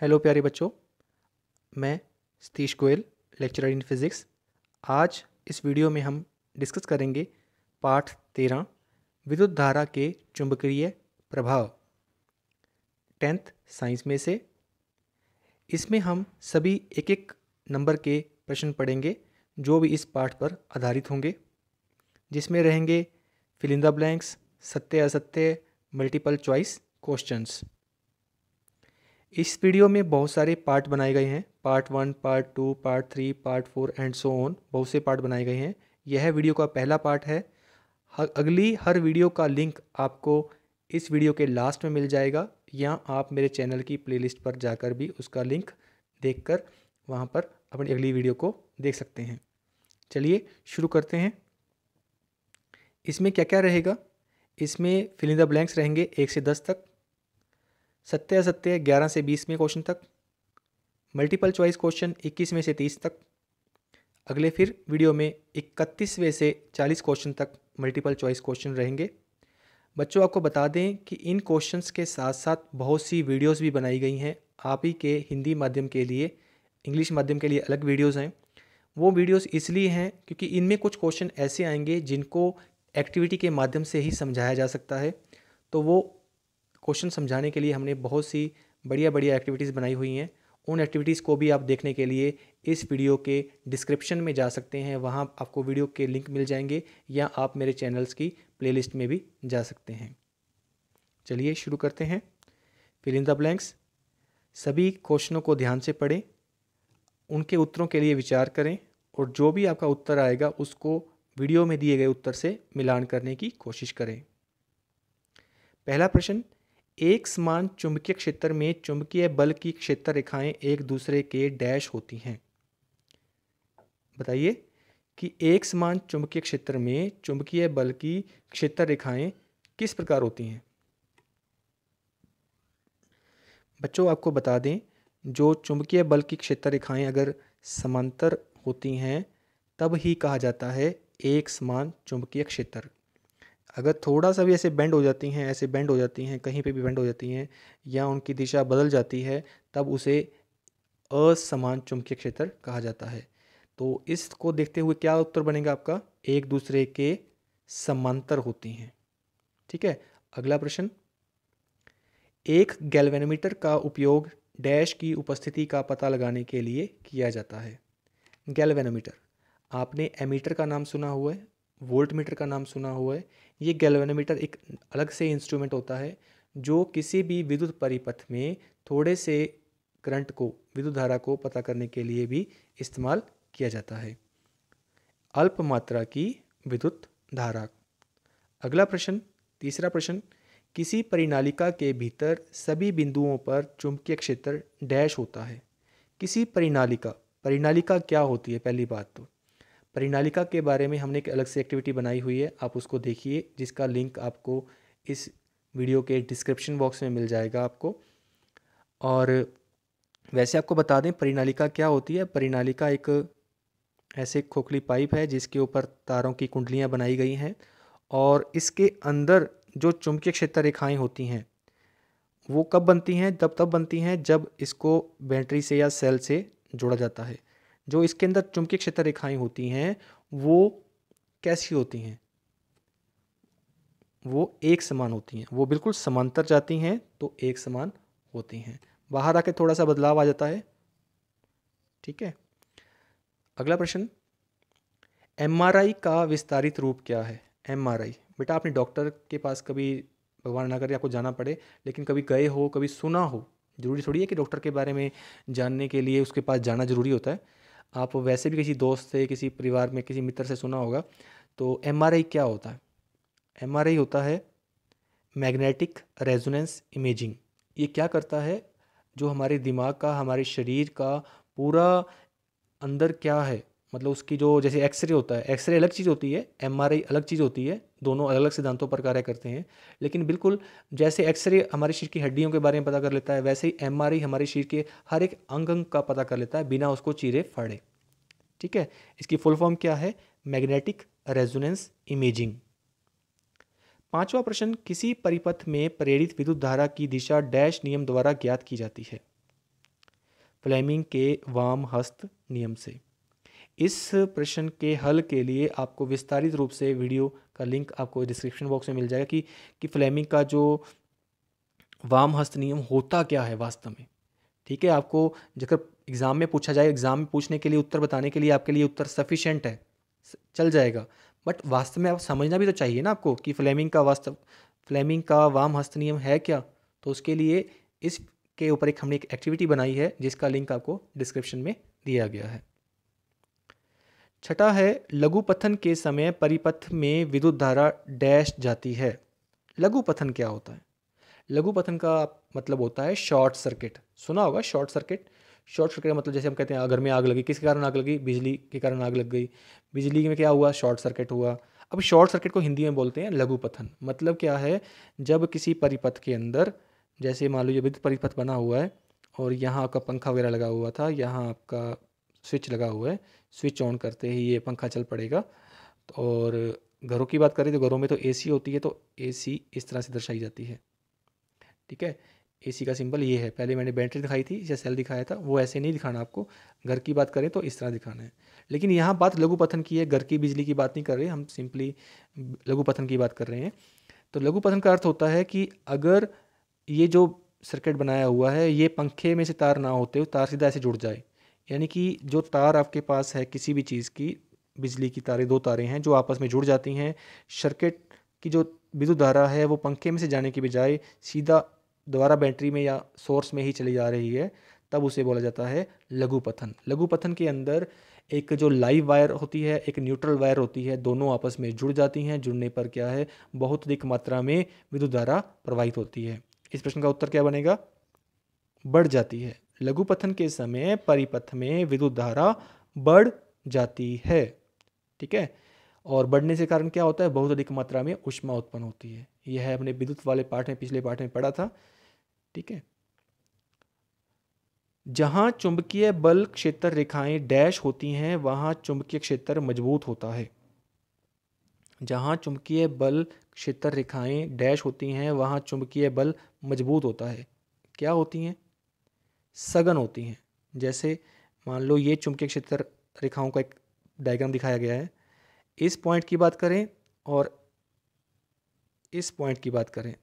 hello प्यारे बच्चों मैं Satish Goyal lecturer in physics आज इस वीडियो में हम डिस्कस करेंगे पाठ तेरह विद्युत धारा के चुंबकीय प्रभाव टेंथ साइंस में से इसमें हम सभी एक एक नंबर के प्रश्न पढ़ेंगे जो भी इस पाठ पर आधारित होंगे जिसमें रहेंगे फिलिंदा ब्लैंक्स सत्य असत्य मल्टीपल चॉइस क्वेश्चंस इस वीडियो में बहुत सारे पार्ट बनाए गए हैं part one part two part three part four and so on बहुत से पार्ट बनाए गए हैं यह वीडियो का पहला पार्ट है अगली हर वीडियो का लिंक आपको इस वीडियो के लास्ट में मिल जाएगा या आप मेरे चैनल की प्लेलिस्ट पर जाकर भी उसका लिंक देखकर वहाँ पर अपनी अगली वीडियो को देख सकते हैं चलिए शुरू करते हैं इसमें क्या क्या रहेगा इसमें फिलिंदा ब्लैंक्स रहेंगे एक से दस तक सत्य असत्य ग्यारह से बीसवें क्वेश्चन तक मल्टीपल चॉइस क्वेश्चन इक्कीस में से तीस तक अगले फिर वीडियो में इकतीसवें से चालीस क्वेश्चन तक मल्टीपल चॉइस क्वेश्चन रहेंगे बच्चों आपको बता दें कि इन क्वेश्चंस के साथ साथ बहुत सी वीडियोस भी बनाई गई हैं आप ही के हिंदी माध्यम के लिए इंग्लिश माध्यम के लिए अलग वीडियोस हैं वो वीडियोस इसलिए हैं क्योंकि इनमें कुछ क्वेश्चन ऐसे आएंगे जिनको एक्टिविटी के माध्यम से ही समझाया जा सकता है तो वो क्वेश्चन समझाने के लिए हमने बहुत सी बढ़िया बढ़िया एक्टिविटीज़ बनाई हुई हैं उन एक्टिविटीज़ को भी आप देखने के लिए इस वीडियो के डिस्क्रिप्शन में जा सकते हैं वहाँ आपको वीडियो के लिंक मिल जाएंगे या आप मेरे चैनल्स की प्ले में भी जा सकते हैं चलिए शुरू करते हैं फिलिंग द ब्लैंक्स सभी क्वेश्चनों को ध्यान से पढ़ें उनके उत्तरों के लिए विचार करें और जो भी आपका उत्तर आएगा उसको वीडियो में दिए गए उत्तर से मिलान करने की कोशिश करें पहला प्रश्न एक समान चुंबकीय क्षेत्र में चुंबकीय बल की क्षेत्र रेखाएं एक दूसरे के डैश होती हैं बताइए कि एक समान चुंबकीय क्षेत्र में चुंबकीय बल की क्षेत्र रेखाएं किस प्रकार होती हैं बच्चों आपको बता दें जो चुंबकीय बल की क्षेत्र रेखाएं अगर समांतर होती हैं तब ही कहा जाता है एक समान चुंबकीय क्षेत्र अगर थोड़ा सा भी ऐसे बेंड हो जाती हैं ऐसे बेंड हो जाती हैं कहीं पे भी बेंड हो जाती हैं या उनकी दिशा बदल जाती है तब उसे असमान चुंबकीय क्षेत्र कहा जाता है तो इसको देखते हुए क्या उत्तर बनेगा आपका एक दूसरे के समांतर होती हैं ठीक है अगला प्रश्न एक गैल्वेनोमीटर का उपयोग डैश की उपस्थिति का पता लगाने के लिए किया जाता है गैल्वेनोमीटर आपने एमीटर का नाम सुना हुआ है वोल्ट मीटर का नाम सुना हुआ है ये गैल्वेनोमीटर एक अलग से इंस्ट्रूमेंट होता है जो किसी भी विद्युत परिपथ में थोड़े से करंट को विद्युत धारा को पता करने के लिए भी इस्तेमाल किया जाता है अल्प मात्रा की विद्युत धारा अगला प्रश्न तीसरा प्रश्न किसी परिनालिका के भीतर सभी बिंदुओं पर चुंबकीय क्षेत्र डैश होता है किसी परिनालिका परिनालिका क्या होती है पहली बात तो परिणालिका के बारे में हमने एक अलग से एक्टिविटी बनाई हुई है आप उसको देखिए जिसका लिंक आपको इस वीडियो के डिस्क्रिप्शन बॉक्स में मिल जाएगा आपको और वैसे आपको बता दें परिणालिका क्या होती है परिणालिका एक ऐसे खोखली पाइप है जिसके ऊपर तारों की कुंडलियाँ बनाई गई हैं और इसके अंदर जो चुंबकीय क्षेत्र रेखाएं होती हैं वो कब बनती हैं तब तब बनती हैं जब इसको बैटरी से या सेल से जोड़ा जाता है जो इसके अंदर चुंबकीय क्षेत्र रेखाएं होती हैं वो कैसी होती हैं वो एक समान होती हैं वो बिल्कुल समांतर जाती हैं तो एक समान होती हैं बाहर आके थोड़ा सा बदलाव आ जाता है ठीक है अगला प्रश्न एम का विस्तारित रूप क्या है एम बेटा आपने डॉक्टर के पास कभी भगवान ना करे आपको जाना पड़े लेकिन कभी गए हो कभी सुना हो जरूरी थोड़ी है कि डॉक्टर के बारे में जानने के लिए उसके पास जाना जरूरी होता है आप वैसे भी किसी दोस्त से किसी परिवार में किसी मित्र से सुना होगा तो एम क्या होता है एम होता है मैग्नेटिक रेजोनेंस इमेजिंग ये क्या करता है जो हमारे दिमाग का हमारे शरीर का पूरा अंदर क्या है मतलब उसकी जो जैसे एक्सरे होता है एक्सरे अलग चीज़ होती है एम अलग चीज़ होती है दोनों अलग अलग सिद्धांतों पर कार्य करते हैं लेकिन बिल्कुल जैसे एक्सरे हमारे शरीर की हड्डियों के बारे में पता कर लेता है वैसे ही एम हमारे शरीर के हर एक अंग अंग का पता कर लेता है बिना उसको चीरे फाड़े ठीक है इसकी फुल फॉर्म क्या है मैग्नेटिक रेजोनेंस इमेजिंग पांचवा प्रश्न किसी परिपथ में प्रेरित विद्युत धारा की दिशा डैश नियम द्वारा ज्ञात की जाती है फ्लेमिंग के वाम हस्त नियम से इस प्रश्न के हल के लिए आपको विस्तारित रूप से वीडियो का लिंक आपको डिस्क्रिप्शन बॉक्स में मिल जाएगा कि कि फ्लेमिंग का जो वाम हस्त नियम होता क्या है वास्तव में ठीक है आपको जब एग्ज़ाम में पूछा जाए एग्ज़ाम में पूछने के लिए उत्तर बताने के लिए आपके लिए उत्तर सफिशेंट है चल जाएगा बट वास्तव में आप समझना भी तो चाहिए ना आपको कि फ्लेमिंग का वास्तव फ्लेमिंग का वाम हस्त नियम है क्या तो उसके लिए इसके ऊपर एक हमने एक एक्टिविटी बनाई है जिसका लिंक आपको डिस्क्रिप्शन में दिया गया है छठा है लघुपथन के समय परिपथ में विद्युत धारा डैश जाती है लघुपथन क्या होता है लघुपथन का मतलब होता है शॉर्ट सर्किट सुना होगा शॉर्ट सर्किट शॉर्ट सर्किट मतलब जैसे हम कहते हैं घर में आग लगी किसके कारण आग लगी बिजली के कारण आग लग गई बिजली में क्या हुआ शॉर्ट सर्किट हुआ अब शॉर्ट सर्किट को हिंदी में बोलते हैं लघुपथन मतलब क्या है जब किसी परिपथ के अंदर जैसे मान लो ये विद्युत परिपथ बना हुआ है और यहाँ आपका पंखा वगैरह लगा हुआ था यहाँ आपका स्विच लगा हुआ है स्विच ऑन करते ही ये पंखा चल पड़ेगा तो और घरों की बात करें तो घरों में तो एसी होती है तो एसी इस तरह से दर्शाई जाती है ठीक है एसी का सिंबल ये है पहले मैंने बैटरी दिखाई थी या सेल दिखाया था वो ऐसे नहीं दिखाना आपको घर की बात करें तो इस तरह दिखाना है लेकिन यहाँ बात पथन की है घर की बिजली की बात नहीं कर रहे हम सिंपली लघु पथन की बात कर रहे हैं तो लघु पथन का अर्थ होता है कि अगर ये जो सर्किट बनाया हुआ है ये पंखे में से तार ना होते हुए तार सीधा ऐसे जुड़ जाए यानी कि जो तार आपके पास है किसी भी चीज़ की बिजली की तारें दो तारें हैं जो आपस में जुड़ जाती हैं सर्किट की जो विद्युत धारा है वो पंखे में से जाने की बजाय सीधा दोबारा बैटरी में या सोर्स में ही चली जा रही है तब उसे बोला जाता है लघुपथन पथन के अंदर एक जो लाइव वायर होती है एक न्यूट्रल वायर होती है दोनों आपस में जुड़ जाती हैं जुड़ने पर क्या है बहुत अधिक मात्रा में विद्युत धारा प्रवाहित होती है इस प्रश्न का उत्तर क्या बनेगा बढ़ जाती है लघुपथन के समय परिपथ में विद्युत धारा बढ़ जाती है ठीक है और बढ़ने से कारण क्या होता है बहुत अधिक मात्रा में उष्मा उत्पन्न होती है यह है अपने विद्युत वाले पाठ में पिछले पाठ में पढ़ा था ठीक है जहां चुंबकीय बल क्षेत्र रेखाएं डैश होती हैं वहां चुंबकीय क्षेत्र मजबूत होता है जहां चुंबकीय बल क्षेत्र रेखाएं डैश होती हैं वहां चुंबकीय बल मजबूत होता है क्या होती हैं सघन होती हैं जैसे मान लो ये चुंबकीय क्षेत्र रेखाओं का एक डायग्राम दिखाया गया है इस पॉइंट की बात करें और इस पॉइंट की बात करें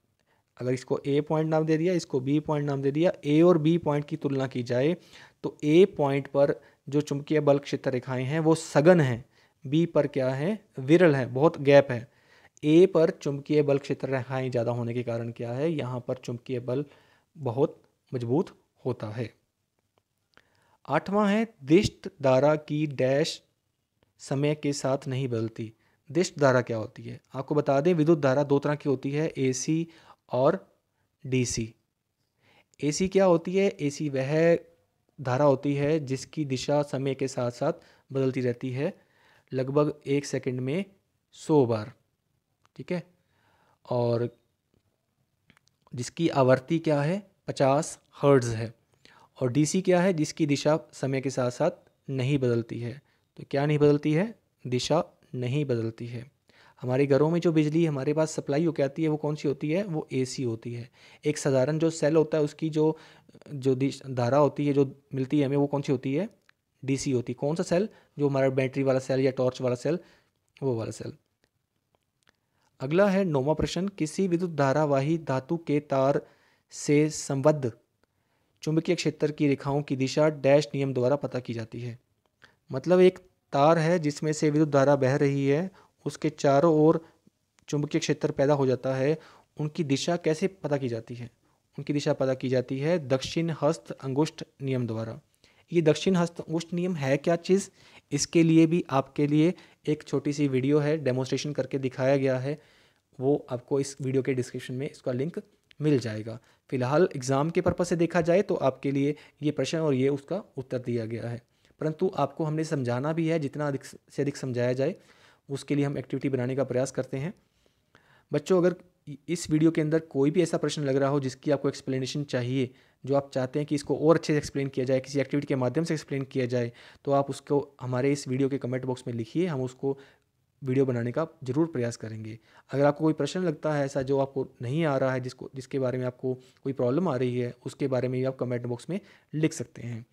अगर इसको ए पॉइंट नाम दे दिया इसको बी पॉइंट नाम दे दिया ए और बी पॉइंट की तुलना की जाए तो ए पॉइंट पर जो चुंबकीय बल क्षेत्र रेखाएं हैं वो सघन हैं बी पर क्या है विरल है बहुत गैप है ए पर चुंबकीय बल क्षेत्र रेखाएं ज़्यादा होने के कारण क्या है यहाँ पर चुंबकीय बल बहुत मजबूत होता है आठवां है दिष्ट धारा की डैश समय के साथ नहीं बदलती दिष्ट धारा क्या होती है आपको बता दें विद्युत धारा दो तरह की होती है एसी और डीसी एसी क्या होती है एसी वह धारा होती है जिसकी दिशा समय के साथ साथ बदलती रहती है लगभग एक सेकंड में सौ बार ठीक है और जिसकी आवर्ती क्या है पचास हर्ड्स है और डीसी क्या है जिसकी दिशा समय के साथ साथ नहीं बदलती है तो क्या नहीं बदलती है दिशा नहीं बदलती है हमारे घरों में जो बिजली हमारे पास सप्लाई के आती है वो कौन सी होती है वो एसी होती है एक साधारण जो सेल होता है उसकी जो जो धारा होती है जो मिलती है हमें वो कौन सी होती है डीसी होती है कौन सा सेल जो हमारा बैटरी वाला सेल या टॉर्च वाला सेल वो वाला सेल अगला है नौवा प्रश्न किसी विद्युत धारावाही धातु के तार से संबद्ध चुंबकीय क्षेत्र की रेखाओं की दिशा डैश नियम द्वारा पता की जाती है मतलब एक तार है जिसमें से विद्युत धारा बह रही है उसके चारों ओर चुंबकीय क्षेत्र पैदा हो जाता है उनकी दिशा कैसे पता की जाती है उनकी दिशा पता की जाती है दक्षिण हस्त अंगुष्ठ नियम द्वारा ये दक्षिण हस्त अंगुष्ठ नियम है क्या चीज़ इसके लिए भी आपके लिए एक छोटी सी वीडियो है डेमोस्ट्रेशन करके दिखाया गया है वो आपको इस वीडियो के डिस्क्रिप्शन में इसका लिंक मिल जाएगा फिलहाल एग्ज़ाम के पर्पज़ से देखा जाए तो आपके लिए ये प्रश्न और ये उसका उत्तर दिया गया है परंतु आपको हमने समझाना भी है जितना अधिक से अधिक समझाया जाए उसके लिए हम एक्टिविटी बनाने का प्रयास करते हैं बच्चों अगर इस वीडियो के अंदर कोई भी ऐसा प्रश्न लग रहा हो जिसकी आपको एक्सप्लेनेशन चाहिए जो आप चाहते हैं कि इसको और अच्छे से एक्सप्लेन किया जाए किसी एक्टिविटी के माध्यम से एक्सप्लेन किया जाए तो आप उसको हमारे इस वीडियो के कमेंट बॉक्स में लिखिए हम उसको वीडियो बनाने का ज़रूर प्रयास करेंगे अगर आपको कोई प्रश्न लगता है ऐसा जो आपको नहीं आ रहा है जिसको जिसके बारे में आपको कोई प्रॉब्लम आ रही है उसके बारे में भी आप कमेंट बॉक्स में लिख सकते हैं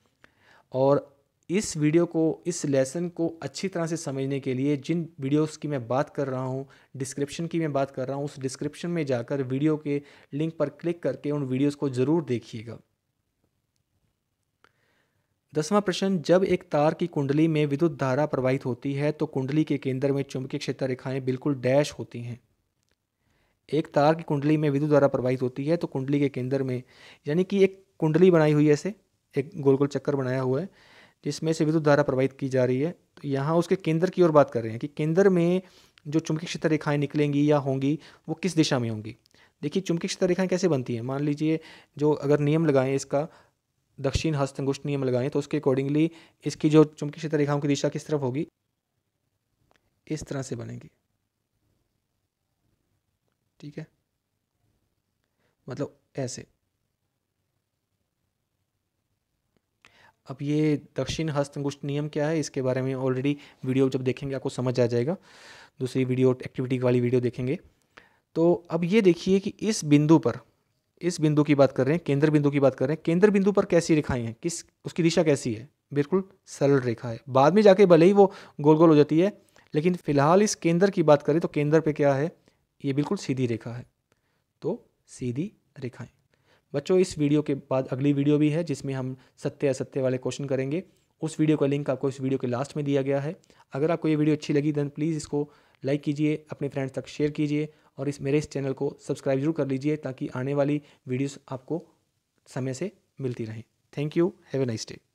और इस वीडियो को इस लेसन को अच्छी तरह से समझने के लिए जिन वीडियोस की मैं बात कर रहा हूँ डिस्क्रिप्शन की मैं बात कर रहा हूँ उस डिस्क्रिप्शन में जाकर वीडियो के लिंक पर क्लिक करके उन वीडियोस को ज़रूर देखिएगा दसवां प्रश्न जब एक तार की कुंडली में विद्युत धारा प्रवाहित होती है तो कुंडली के केंद्र में चुंबकीय क्षेत्र रेखाएं बिल्कुल डैश होती हैं एक तार की कुंडली में विद्युत धारा प्रवाहित होती है तो कुंडली के केंद्र में यानी कि एक कुंडली बनाई हुई है ऐसे एक गोल गोल चक्कर बनाया हुआ है जिसमें से विद्युत धारा प्रवाहित की जा रही है तो यहाँ उसके केंद्र की ओर बात कर रहे हैं कि केंद्र में जो चुंबकीय क्षेत्र रेखाएं निकलेंगी या होंगी वो किस दिशा में होंगी देखिए चुंबकीय क्षेत्र रेखाएं कैसे बनती हैं मान लीजिए जो अगर नियम लगाएं इसका दक्षिण हस्त अंगुष्ठ नियम लगाएं तो उसके अकॉर्डिंगली इसकी जो चुंबकीय क्षेत्र रेखाओं की दिशा किस तरफ होगी इस तरह से बनेगी ठीक है मतलब ऐसे अब ये दक्षिण हस्त अंगुष्ठ नियम क्या है इसके बारे में ऑलरेडी वीडियो जब देखेंगे आपको समझ आ जाएगा दूसरी वीडियो एक्टिविटी वाली वीडियो देखेंगे तो अब ये देखिए कि इस बिंदु पर इस बिंदु की बात कर रहे हैं केंद्र बिंदु की बात कर रहे हैं केंद्र बिंदु पर कैसी रेखाएं हैं किस उसकी दिशा कैसी है बिल्कुल सरल रेखा है बाद में जाके भले ही वो गोल गोल हो जाती है लेकिन फिलहाल इस केंद्र की बात करें तो केंद्र पे क्या है ये बिल्कुल सीधी रेखा है तो सीधी रेखाएं बच्चों इस वीडियो के बाद अगली वीडियो भी है जिसमें हम सत्य असत्य वाले क्वेश्चन करेंगे उस वीडियो का लिंक आपको इस वीडियो के लास्ट में दिया गया है अगर आपको ये वीडियो अच्छी लगी देन प्लीज़ इसको लाइक कीजिए अपने फ्रेंड्स तक शेयर कीजिए और इस मेरे इस चैनल को सब्सक्राइब जरूर कर लीजिए ताकि आने वाली वीडियोस आपको समय से मिलती रहें thank you have a nice day